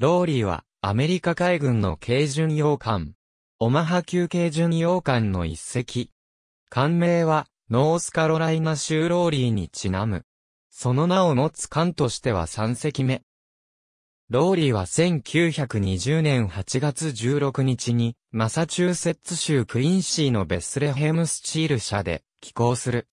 ローリーは、アメリカ海軍の軽巡洋艦。オマハ級軽巡洋艦の一隻。艦名は、ノースカロライナ州ローリーにちなむ。その名を持つ艦としては3隻目。ローリーは1920年8月16日に、マサチューセッツ州クインシーのベスレヘムスチール社で寄港する。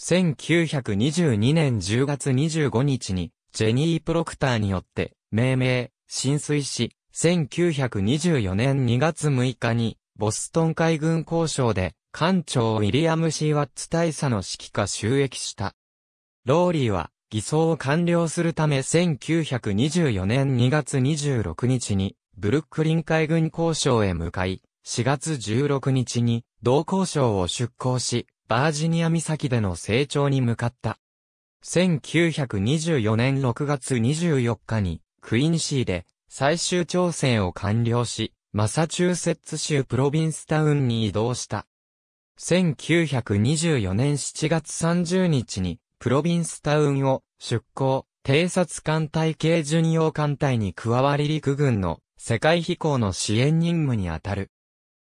1922年10月25日に、ジェニー・プロクターによって、命名、浸水し、1924年2月6日に、ボストン海軍交渉で、艦長ウィリアム・シー・ワッツ大佐の指揮下収益した。ローリーは、偽装を完了するため1924年2月26日に、ブルックリン海軍交渉へ向かい、4月16日に、同交渉を出港し、バージニア岬での成長に向かった。1924年6月24日に、クインシーで最終調整を完了し、マサチューセッツ州プロビンスタウンに移動した。1924年7月30日に、プロビンスタウンを出港、偵察艦隊系巡洋艦隊に加わり陸軍の世界飛行の支援任務にあたる。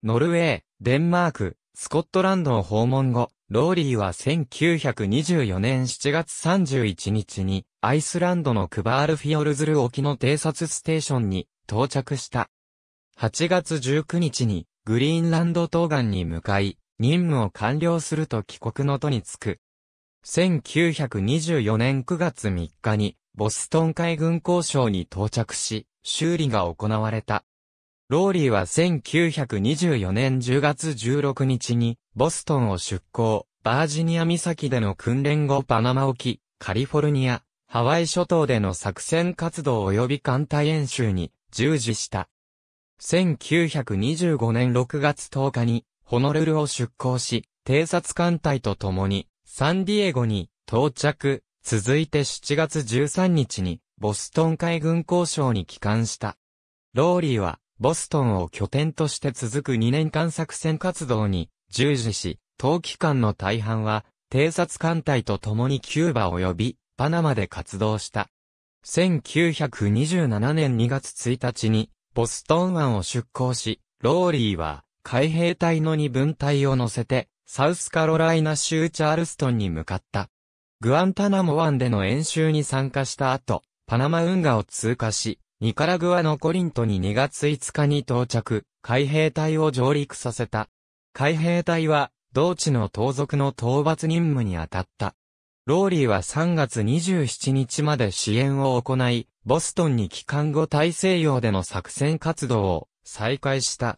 ノルウェー、デンマーク、スコットランドを訪問後、ローリーは1924年7月31日に、アイスランドのクバールフィオルズル沖の偵察ステーションに到着した。8月19日に、グリーンランド東岸に向かい、任務を完了すると帰国の途につく。1924年9月3日に、ボストン海軍交渉に到着し、修理が行われた。ローリーは1924年10月16日にボストンを出港、バージニア岬での訓練後パナマ沖、カリフォルニア、ハワイ諸島での作戦活動及び艦隊演習に従事した。1925年6月10日に、ホノルルを出港し、偵察艦隊と共に、サンディエゴに到着、続いて7月13日に、ボストン海軍交渉に帰還した。ローリーは、ボストンを拠点として続く2年間作戦活動に従事し、当期間の大半は、偵察艦隊と共にキューバ及び、パナマで活動した。1927年2月1日に、ボストン湾を出港し、ローリーは、海兵隊の2分隊を乗せて、サウスカロライナ州チャールストンに向かった。グアンタナモ湾での演習に参加した後、パナマ運河を通過し、ニカラグアのコリントに2月5日に到着、海兵隊を上陸させた。海兵隊は、同地の盗賊の討伐任務に当たった。ローリーは3月27日まで支援を行い、ボストンに帰還後大西洋での作戦活動を再開した。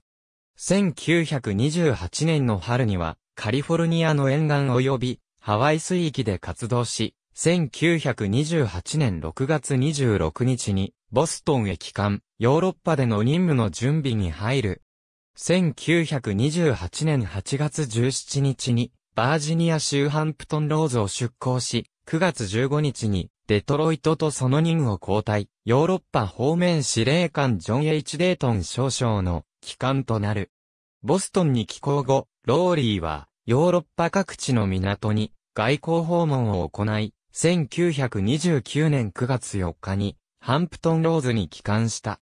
1928年の春には、カリフォルニアの沿岸及びハワイ水域で活動し、1928年6月26日にボストンへ帰還、ヨーロッパでの任務の準備に入る。1928年8月17日に、バージニア州ハンプトンローズを出港し、9月15日に、デトロイトとその任を交代、ヨーロッパ方面司令官ジョン・ H・ デートン少将の帰還となる。ボストンに帰港後、ローリーは、ヨーロッパ各地の港に外交訪問を行い、1929年9月4日に、ハンプトンローズに帰還した。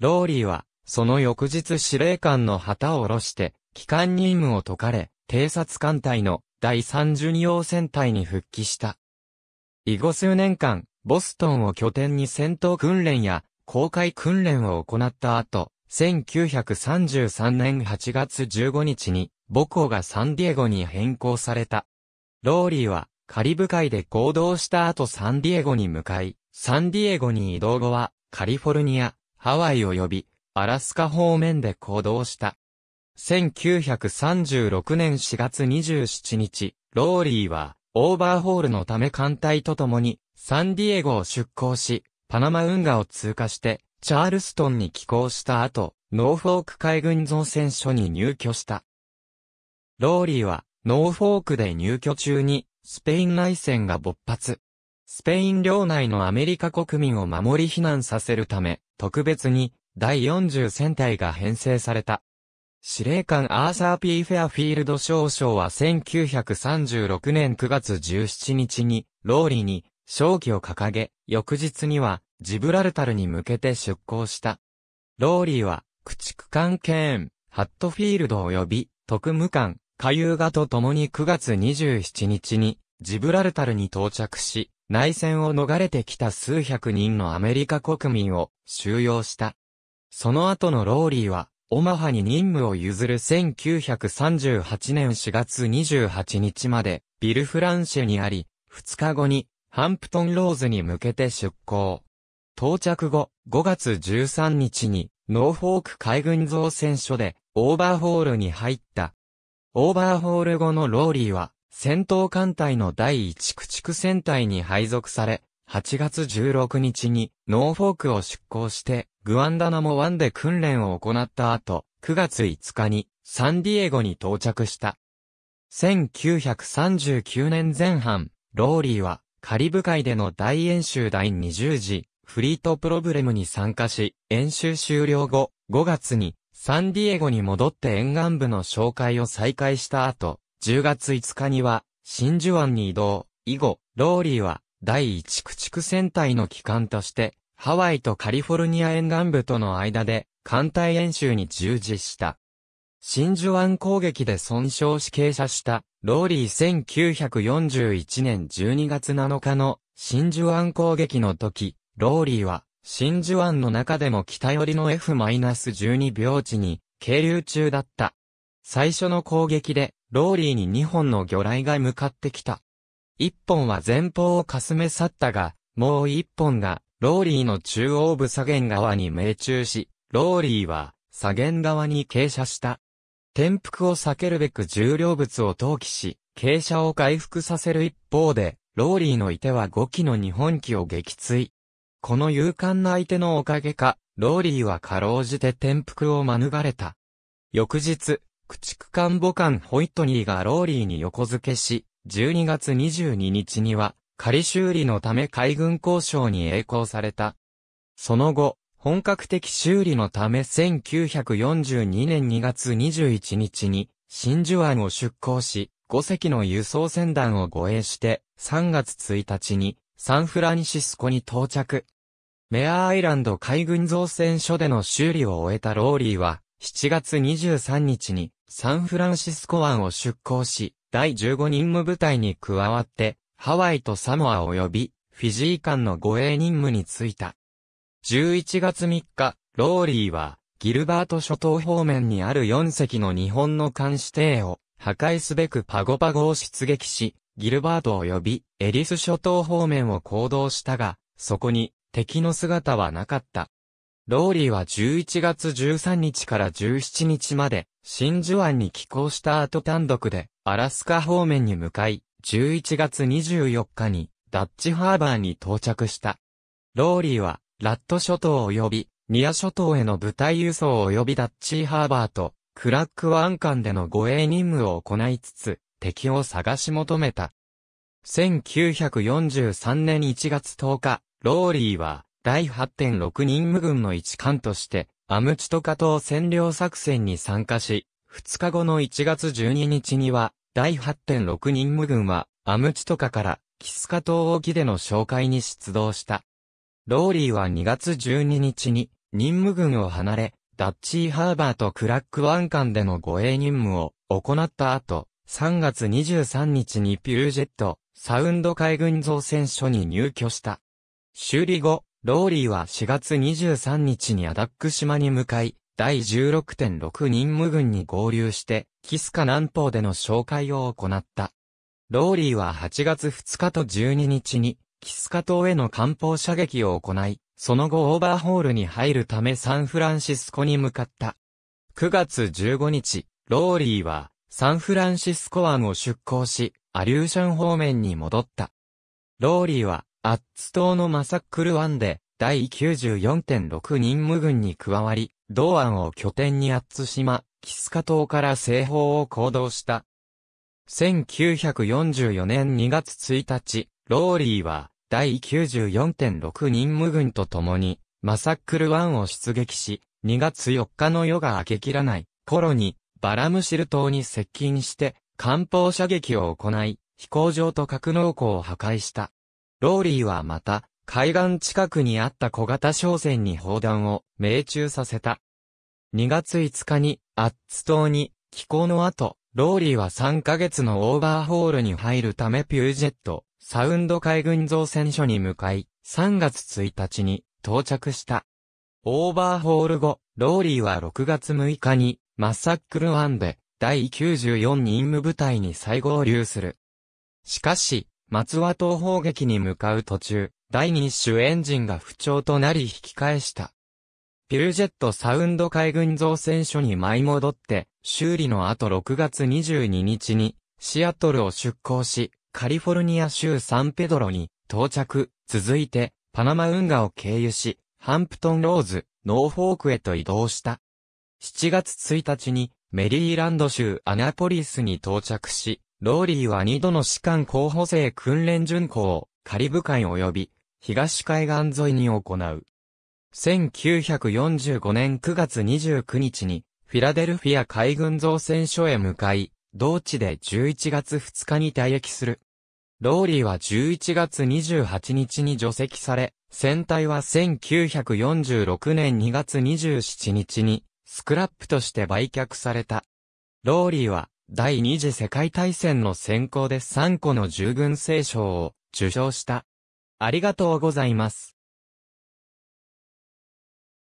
ローリーは、その翌日司令官の旗を下ろして、機関任務を解かれ、偵察艦隊の第32王戦隊に復帰した。以後数年間、ボストンを拠点に戦闘訓練や公開訓練を行った後、1933年8月15日に母校がサンディエゴに変更された。ローリーはカリブ海で行動した後サンディエゴに向かい、サンディエゴに移動後はカリフォルニア、ハワイ及びアラスカ方面で行動した。1936年4月27日、ローリーは、オーバーホールのため艦隊と共に、サンディエゴを出港し、パナマ運河を通過して、チャールストンに寄港した後、ノーフォーク海軍造船所に入居した。ローリーは、ノーフォークで入居中に、スペイン内戦が勃発。スペイン領内のアメリカ国民を守り避難させるため、特別に第40戦隊が編成された。司令官アーサー・ピー・フェアフィールド少将は1936年9月17日に、ローリーに勝機を掲げ、翌日にはジブラルタルに向けて出港した。ローリーは、駆逐艦兼、ハットフィールド及び、特務艦、下遊ガと共に9月27日に、ジブラルタルに到着し、内戦を逃れてきた数百人のアメリカ国民を収容した。その後のローリーは、オマハに任務を譲る1938年4月28日まで、ビルフランシェにあり、2日後に、ハンプトンローズに向けて出港。到着後、5月13日に、ノーフォーク海軍造船所で、オーバーホールに入った。オーバーホール後のローリーは、戦闘艦隊の第1駆逐戦隊に配属され、8月16日にノーフォークを出港して、グアンダナモ湾で訓練を行った後、9月5日にサンディエゴに到着した。1939年前半、ローリーはカリブ海での大演習第20次フリートプロブレムに参加し、演習終了後、5月にサンディエゴに戻って沿岸部の紹介を再開した後、10月5日には真珠湾に移動、以後、ローリーは第1駆逐戦隊の機関としてハワイとカリフォルニア沿岸部との間で、艦隊演習に従事した。真珠湾攻撃で損傷し傾斜した、ローリー1941年12月7日の真珠湾攻撃の時、ローリーは、真珠湾の中でも北寄りの F-12 秒地に、係留中だった。最初の攻撃で、ローリーに2本の魚雷が向かってきた。1本は前方をかすめ去ったが、もう1本がローリーの中央部左舷側に命中し、ローリーは左舷側に傾斜した。転覆を避けるべく重量物を投棄し、傾斜を回復させる一方で、ローリーのいては5機の日本機を撃墜。この勇敢な相手のおかげか、ローリーはかろうじて転覆を免れた。翌日、駆逐艦母艦ホイットニーがローリーに横付けし、12月22日には、仮修理のため海軍交渉に栄光された。その後、本格的修理のため1942年2月21日に真珠湾を出港し、5隻の輸送船団を護衛して3月1日にサンフランシスコに到着。メアアイランド海軍造船所での修理を終えたローリーは7月23日にサンフランシスコ湾を出港し、第15任務部隊に加わってハワイとサモア及びフィジー間の護衛任務に就いた。11月3日、ローリーは、ギルバート諸島方面にある4隻の日本の監視艇を破壊すべくパゴパゴを出撃し、ギルバート及びエリス諸島方面を行動したが、そこに敵の姿はなかった。ローリーは11月13日から17日まで真珠湾に寄港した後単独でアラスカ方面に向かい、11月24日にダッチハーバーに到着した。ローリーは、ラット諸島及び、ニア諸島への部隊輸送及びダッチハーバーと、クラック湾間での護衛任務を行いつつ、敵を探し求めた。1943年1月10日、ローリーは、第8.6任務軍の一艦として、アムチトカ島占領作戦に参加し、2日後の1月12日には、第8.6任務軍は、アムチトカから、キスカ島沖での紹介に出動した。ローリーは2月12日に、任務軍を離れ、ダッチーハーバーとクラック湾間での護衛任務を行った後、3月23日にピュージェット、サウンド海軍造船所に入居した。修理後、ローリーは4月23日にアダック島に向かい、第16.6任務軍に合流して、キスカ南方での紹介を行った。ローリーは8月2日と12日に、キスカ島への艦砲射撃を行い、その後オーバーホールに入るためサンフランシスコに向かった。9月15日、ローリーは、サンフランシスコ湾を出港し、アリューシャン方面に戻った。ローリーは、アッツ島のマサックル湾で、第94.6任務軍に加わり、道湾を拠点に厚島、キスカ島から西方を行動した。1944年2月1日、ローリーは第94.6任務軍と共にマサックル1を出撃し、2月4日の夜が明けきらない頃にバラムシル島に接近して艦砲射撃を行い、飛行場と格納庫を破壊した。ローリーはまた、海岸近くにあった小型商船に砲弾を命中させた。2月5日に、アッツ島に、寄港の後、ローリーは3ヶ月のオーバーホールに入るためピュージェット、サウンド海軍造船所に向かい、3月1日に到着した。オーバーホール後、ローリーは6月6日に、マッサックル湾で、第94任務部隊に再合流する。しかし、松和東砲撃に向かう途中、第2種エンジンが不調となり引き返した。ピュージェットサウンド海軍造船所に舞い戻って、修理の後6月22日に、シアトルを出港し、カリフォルニア州サンペドロに到着、続いて、パナマ運河を経由し、ハンプトンローズ、ノーフォークへと移動した。7月1日に、メリーランド州アナポリスに到着し、ローリーは2度の士官候補生訓練巡行、カリブ海及び、東海岸沿いに行う。1945年9月29日に、フィラデルフィア海軍造船所へ向かい、同地で11月2日に退役する。ローリーは11月28日に除籍され、船体は1946年2月27日に、スクラップとして売却された。ローリーは、第二次世界大戦の先行で3個の従軍聖賞を受賞した。ありがとうございます。